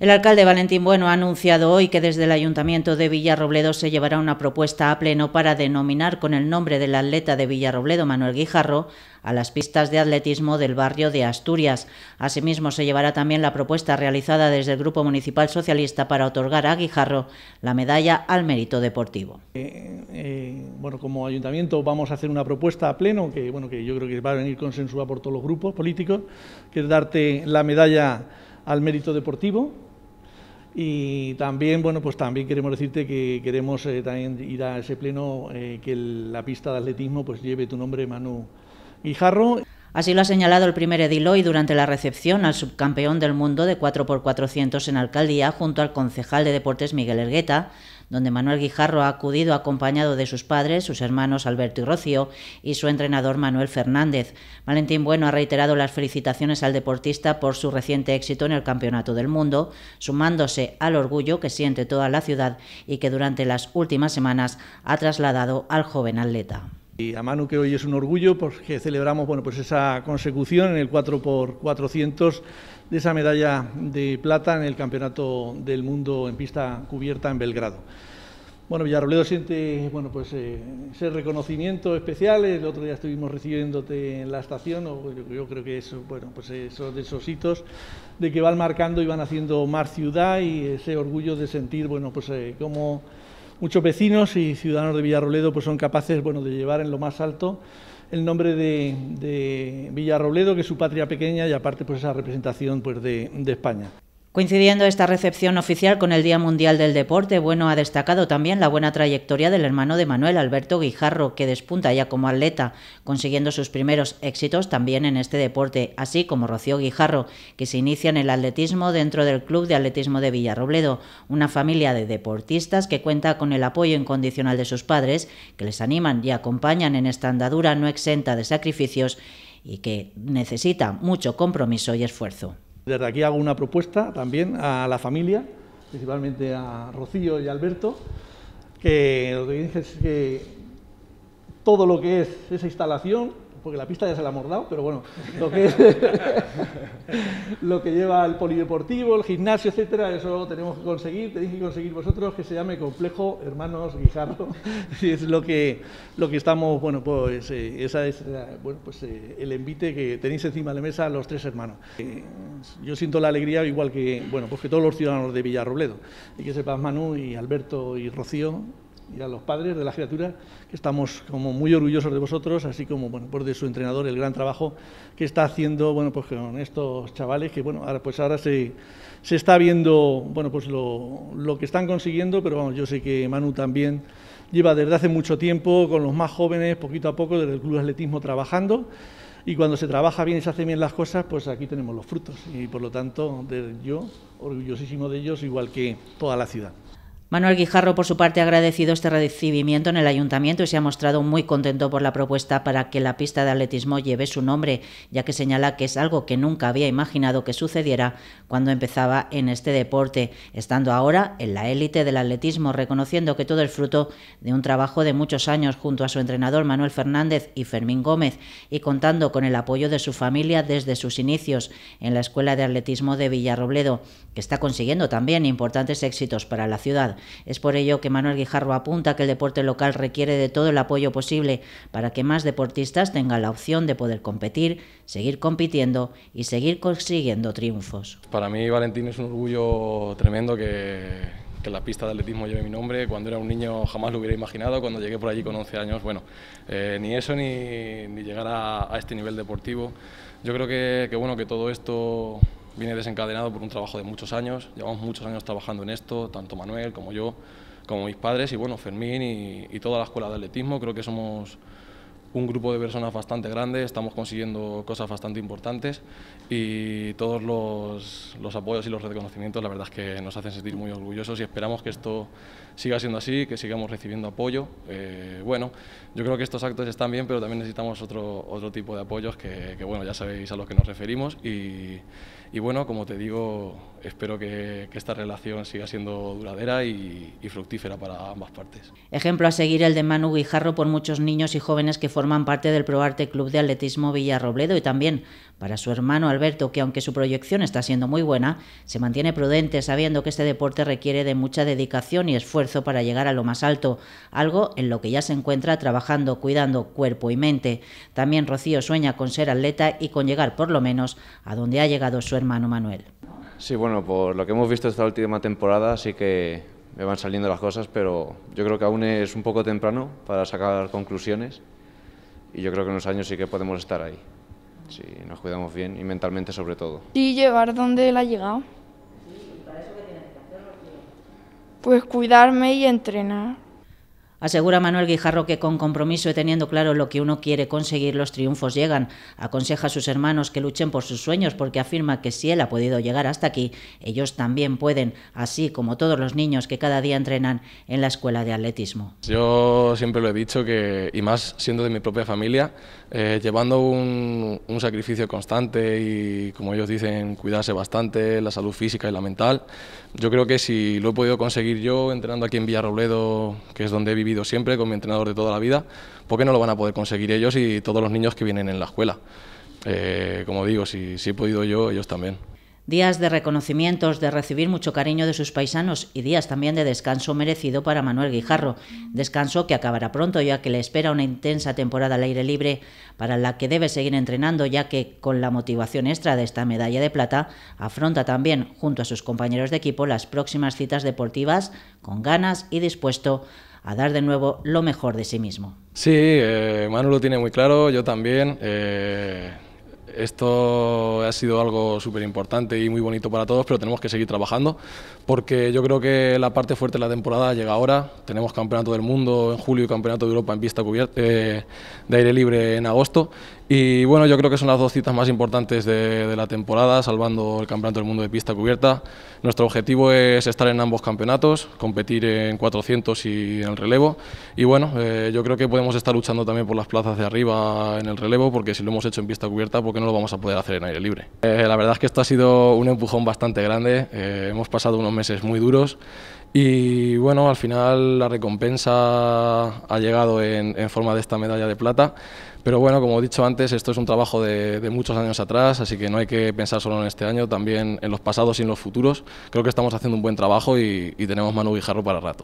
El alcalde Valentín Bueno ha anunciado hoy que desde el Ayuntamiento de Villarrobledo se llevará una propuesta a pleno para denominar con el nombre del atleta de Villarrobledo Manuel Guijarro a las pistas de atletismo del barrio de Asturias. Asimismo, se llevará también la propuesta realizada desde el Grupo Municipal Socialista para otorgar a Guijarro la medalla al mérito deportivo. Eh, eh, bueno, como ayuntamiento vamos a hacer una propuesta a pleno que, bueno, que yo creo que va a venir consensuada por todos los grupos políticos, que es darte la medalla al mérito deportivo y también, bueno, pues también queremos decirte que queremos eh, también ir a ese pleno eh, que la pista de atletismo pues lleve tu nombre, Manu Guijarro. Así lo ha señalado el primer edil hoy durante la recepción al subcampeón del mundo de 4x400 en alcaldía junto al concejal de deportes Miguel Ergueta, donde Manuel Guijarro ha acudido acompañado de sus padres, sus hermanos Alberto y Rocío, y su entrenador Manuel Fernández. Valentín Bueno ha reiterado las felicitaciones al deportista por su reciente éxito en el Campeonato del Mundo, sumándose al orgullo que siente toda la ciudad y que durante las últimas semanas ha trasladado al joven atleta. Y a Manu que hoy es un orgullo porque pues, celebramos bueno, pues esa consecución en el 4x400 de esa medalla de plata en el Campeonato del Mundo en pista cubierta en Belgrado. Bueno, Villarrobledo siente bueno, pues, eh, ese reconocimiento especial. El otro día estuvimos recibiéndote en la estación, yo, creo que es bueno, pues esos de esos hitos de que van marcando y van haciendo más ciudad y ese orgullo de sentir, bueno, pues eh, cómo muchos vecinos y ciudadanos de Villarrobledo pues son capaces bueno, de llevar en lo más alto el nombre de, de Villarrobledo, que es su patria pequeña y aparte pues esa representación pues, de España. Coincidiendo esta recepción oficial con el Día Mundial del Deporte, bueno, ha destacado también la buena trayectoria del hermano de Manuel, Alberto Guijarro, que despunta ya como atleta, consiguiendo sus primeros éxitos también en este deporte, así como Rocío Guijarro, que se inicia en el atletismo dentro del Club de Atletismo de Villarrobledo, una familia de deportistas que cuenta con el apoyo incondicional de sus padres, que les animan y acompañan en esta andadura no exenta de sacrificios y que necesita mucho compromiso y esfuerzo. Desde aquí hago una propuesta también a la familia, principalmente a Rocío y Alberto, que lo que que todo lo que es esa instalación porque la pista ya se la ha mordado, pero bueno, lo que, lo que lleva el polideportivo, el gimnasio, etcétera, eso tenemos que conseguir, tenéis que conseguir vosotros que se llame Complejo Hermanos Guijarro, y es lo que, lo que estamos, bueno, pues eh, esa es eh, bueno, pues, eh, el envite que tenéis encima de la mesa los tres hermanos. yo siento la alegría igual que, bueno, pues que todos los ciudadanos de Villarrobledo, y que sepas Manu y Alberto y Rocío, y a los padres de la criatura, que estamos como muy orgullosos de vosotros, así como bueno, pues de su entrenador, el gran trabajo que está haciendo bueno, pues con estos chavales, que bueno, ahora, pues ahora se, se está viendo bueno, pues lo, que están consiguiendo, pero vamos, yo sé que Manu también lleva desde hace mucho tiempo con los más jóvenes, poquito a poco, desde el Club de Atletismo trabajando y cuando se trabaja bien y se hacen bien las cosas, pues aquí tenemos los frutos. Y por lo tanto, yo orgullosísimo de ellos, igual que toda la ciudad. Manuel Guijarro, por su parte, ha agradecido este recibimiento en el ayuntamiento y se ha mostrado muy contento por la propuesta para que la pista de atletismo lleve su nombre, ya que señala que es algo que nunca había imaginado que sucediera cuando empezaba en este deporte, estando ahora en la élite del atletismo, reconociendo que todo es fruto de un trabajo de muchos años junto a su entrenador Manuel Fernández y Fermín Gómez y contando con el apoyo de su familia desde sus inicios en la Escuela de Atletismo de Villarrobledo, que está consiguiendo también importantes éxitos para la ciudad. Es por ello que Manuel Guijarro apunta que el deporte local requiere de todo el apoyo posible para que más deportistas tengan la opción de poder competir, seguir compitiendo y seguir consiguiendo triunfos. Para mí Valentín es un orgullo tremendo que, la pista de atletismo lleve mi nombre. Cuando era un niño jamás lo hubiera imaginado. Cuando llegué por allí con 11 años, bueno, eh, ni eso ni, llegar a, este nivel deportivo. Yo creo que, bueno, que todo esto viene desencadenado por un trabajo de muchos años. Llevamos muchos años trabajando en esto, tanto Manuel como yo, como mis padres y bueno, Fermín y, toda la escuela de atletismo. Creo que somos un grupo de personas bastante grande, estamos consiguiendo cosas bastante importantes y todos los, apoyos y los reconocimientos la verdad es que nos hacen sentir muy orgullosos y esperamos que esto siga siendo así, que sigamos recibiendo apoyo. Eh, bueno, yo creo que estos actos están bien, pero también necesitamos otro, otro tipo de apoyos que, que, bueno, ya sabéis a los que nos referimos y y bueno, como te digo, espero que, esta relación siga siendo duradera y, fructífera para ambas partes. Ejemplo a seguir el de Manu Guijarro por muchos niños y jóvenes que forman parte del ProArte Club de Atletismo Villarrobledo y también para su hermano Alberto, que aunque su proyección está siendo muy buena, se mantiene prudente sabiendo que este deporte requiere de mucha dedicación y esfuerzo para llegar a lo más alto, algo en lo que ya se encuentra trabajando, cuidando cuerpo y mente. También Rocío sueña con ser atleta y con llegar por lo menos a donde ha llegado su hermano Manuel. Sí, bueno, por lo que hemos visto esta última temporada sí que me van saliendo las cosas, pero yo creo que aún es un poco temprano para sacar conclusiones y yo creo que en unos años sí que podemos estar ahí, si sí, nos cuidamos bien y mentalmente sobre todo. Y llevar donde él ha llegado. Pues cuidarme y entrenar. Asegura Manuel Guijarro que con compromiso y teniendo claro lo que uno quiere conseguir, los triunfos llegan. Aconseja a sus hermanos que luchen por sus sueños porque afirma que si él ha podido llegar hasta aquí, ellos también pueden, así como todos los niños que cada día entrenan en la escuela de atletismo. Yo siempre lo he dicho que, y más siendo de mi propia familia, eh, llevando un, sacrificio constante y, como ellos dicen, cuidarse bastante, la salud física y la mental. Yo creo que si lo he podido conseguir yo, entrenando aquí en Villarrobledo, que es donde he vivido siempre, con mi entrenador de toda la vida, ¿por qué no lo van a poder conseguir ellos y todos los niños que vienen en la escuela? Eh, como digo, si, si he podido yo, ellos también días de reconocimientos, de recibir mucho cariño de sus paisanos y días también de descanso merecido para Manuel Guijarro, descanso que acabará pronto ya que le espera una intensa temporada al aire libre para la que debe seguir entrenando ya que con la motivación extra de esta medalla de plata afronta también junto a sus compañeros de equipo las próximas citas deportivas con ganas y dispuesto a dar de nuevo lo mejor de sí mismo. Sí, eh, lo tiene muy claro, yo también. Eh, esto ha sido algo súper importante y muy bonito para todos, pero tenemos que seguir trabajando porque yo creo que la parte fuerte de la temporada llega ahora. Tenemos Campeonato del Mundo en julio y Campeonato de Europa en pista cubierta, eh, de aire libre en agosto y bueno, yo creo que son las dos citas más importantes de, la temporada, salvando el Campeonato del Mundo de Pista Cubierta. Nuestro objetivo es estar en ambos campeonatos, competir en 400 y en el relevo. Y bueno, eh, yo creo que podemos estar luchando también por las plazas de arriba en el relevo, porque si lo hemos hecho en pista cubierta, ¿por qué no lo vamos a poder hacer en aire libre? Eh, la verdad es que esto ha sido un empujón bastante grande. Eh, hemos pasado unos meses muy duros. Y bueno, al final la recompensa ha llegado en, forma de esta medalla de plata. Pero bueno, como he dicho antes, esto es un trabajo de, muchos años atrás, así que no hay que pensar solo en este año, también en los pasados y en los futuros. Creo que estamos haciendo un buen trabajo y, tenemos Manu Guijarro para rato.